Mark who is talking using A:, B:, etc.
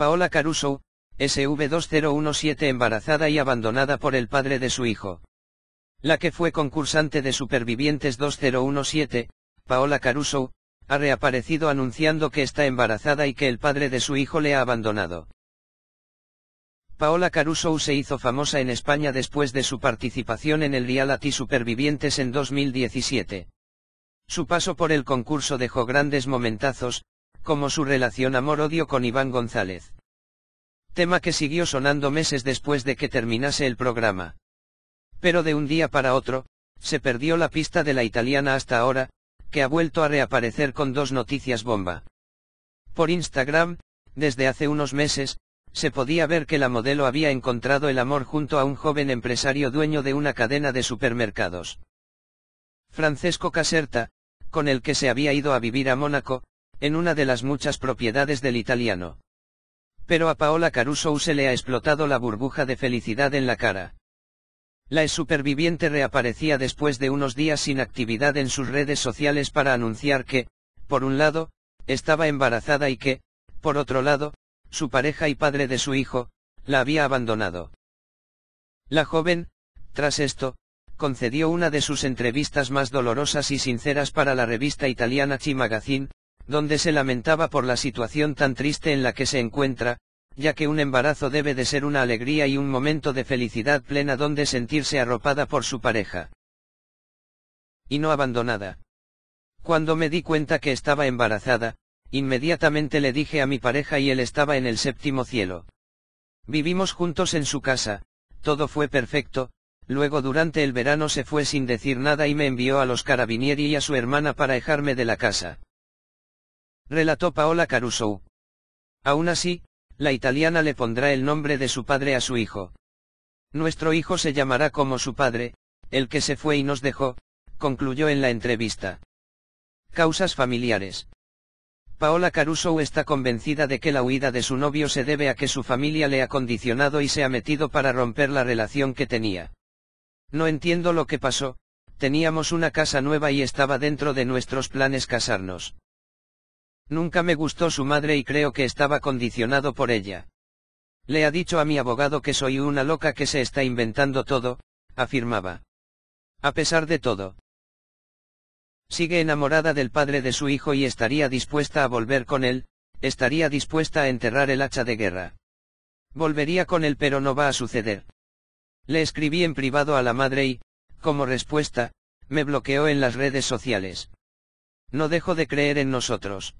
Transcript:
A: Paola Caruso, SV2017 embarazada y abandonada por el padre de su hijo. La que fue concursante de Supervivientes 2017, Paola Caruso, ha reaparecido anunciando que está embarazada y que el padre de su hijo le ha abandonado. Paola Caruso se hizo famosa en España después de su participación en el reality Supervivientes en 2017. Su paso por el concurso dejó grandes momentazos, como su relación amor-odio con Iván González. Tema que siguió sonando meses después de que terminase el programa. Pero de un día para otro, se perdió la pista de la italiana hasta ahora, que ha vuelto a reaparecer con dos noticias bomba. Por Instagram, desde hace unos meses, se podía ver que la modelo había encontrado el amor junto a un joven empresario dueño de una cadena de supermercados. Francesco Caserta, con el que se había ido a vivir a Mónaco, en una de las muchas propiedades del italiano. Pero a Paola Caruso se le ha explotado la burbuja de felicidad en la cara. La ex superviviente reaparecía después de unos días sin actividad en sus redes sociales para anunciar que, por un lado, estaba embarazada y que, por otro lado, su pareja y padre de su hijo, la había abandonado. La joven, tras esto, concedió una de sus entrevistas más dolorosas y sinceras para la revista italiana Chi Magazine, donde se lamentaba por la situación tan triste en la que se encuentra, ya que un embarazo debe de ser una alegría y un momento de felicidad plena donde sentirse arropada por su pareja. Y no abandonada. Cuando me di cuenta que estaba embarazada, inmediatamente le dije a mi pareja y él estaba en el séptimo cielo. Vivimos juntos en su casa, todo fue perfecto, luego durante el verano se fue sin decir nada y me envió a los carabinieri y a su hermana para dejarme de la casa relató Paola Caruso. Aún así, la italiana le pondrá el nombre de su padre a su hijo. Nuestro hijo se llamará como su padre, el que se fue y nos dejó, concluyó en la entrevista. Causas familiares. Paola Caruso está convencida de que la huida de su novio se debe a que su familia le ha condicionado y se ha metido para romper la relación que tenía. No entiendo lo que pasó, teníamos una casa nueva y estaba dentro de nuestros planes casarnos. Nunca me gustó su madre y creo que estaba condicionado por ella. Le ha dicho a mi abogado que soy una loca que se está inventando todo, afirmaba. A pesar de todo. Sigue enamorada del padre de su hijo y estaría dispuesta a volver con él, estaría dispuesta a enterrar el hacha de guerra. Volvería con él pero no va a suceder. Le escribí en privado a la madre y, como respuesta, me bloqueó en las redes sociales. No dejo de creer en nosotros.